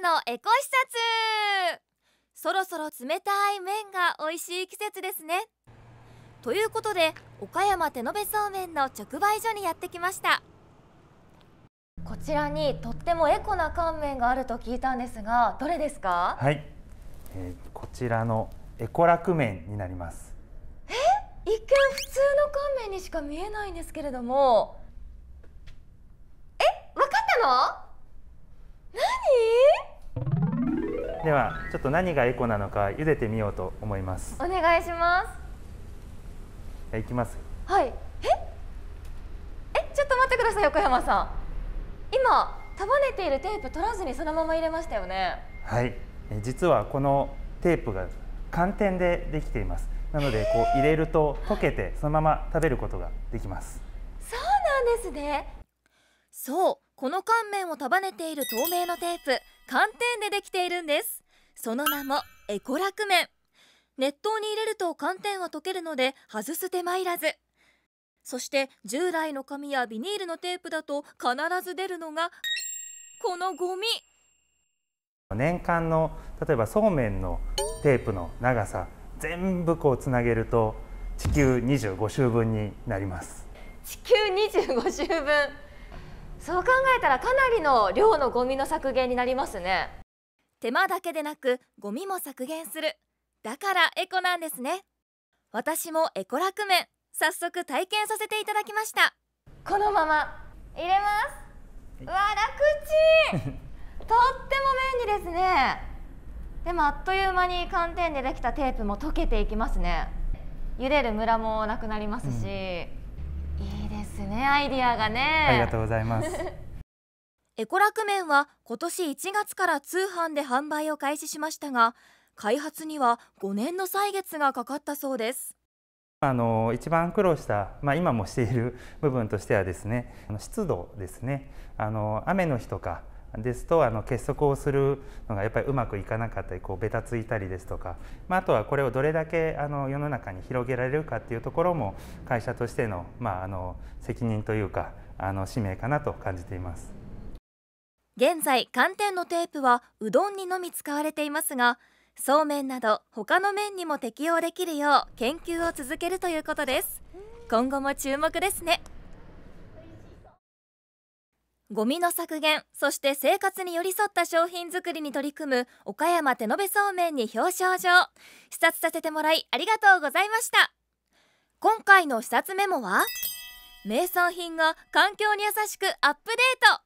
のエコ視察そろそろ冷たい麺が美味しい季節ですねということで岡山手延べそうめんの直売所にやってきましたこちらにとってもエコな乾麺があると聞いたんですがどれですかはい、えー、こちらのエコ楽麺になりますえ一見普通の乾麺にしか見えないんですけれどもえ分かったのではちょっと何がエコなのか茹でてみようと思いますお願いしますじゃいきますはいええちょっと待ってください横山さん今束ねているテープ取らずにそのまま入れましたよねはい実はこのテープが寒天でできていますなのでこう入れると溶けてそのまま食べることができますそうなんですねそうこの乾麺を束ねている透明のテープ寒天でできているんですその名もエコラクン熱湯に入れると寒天は溶けるので外す手間いらずそして従来の紙やビニールのテープだと必ず出るのがこのゴミ年間の例えばそうめんのテープの長さ全部こうつなげると地球25周分になります地球25周分そう考えたらかなりの量のゴミの削減になりますね手間だけでなくゴミも削減するだからエコなんですね私もエコラクメン早速体験させていただきましたこのまま入れますうわ楽ちん とっても便利ですねでもあっという間に寒天でできたテープも溶けていきますね茹でるムラもなくなりますし、うん、いいですねアイディアがねありがとうございますエコ楽麺は今年1月から通販で販売を開始しましたが開発には5年の歳月がかかったそうですあの一番苦労した、まあ、今もしている部分としてはですね湿度ですねあの雨の日とかですとあの結束をするのがやっぱりうまくいかなかったりこうべたついたりですとか、まあ、あとはこれをどれだけあの世の中に広げられるかっていうところも会社としての,、まあ、あの責任というかあの使命かなと感じています。現在寒天のテープはうどんにのみ使われていますがそうめんなど他の麺にも適用できるよう研究を続けるということです今後も注目ですねゴミの削減そして生活に寄り添った商品づくりに取り組む岡山手延そうめんに表彰状視察させてもらいありがとうございました今回の視察メモは名産品が環境に優しくアップデート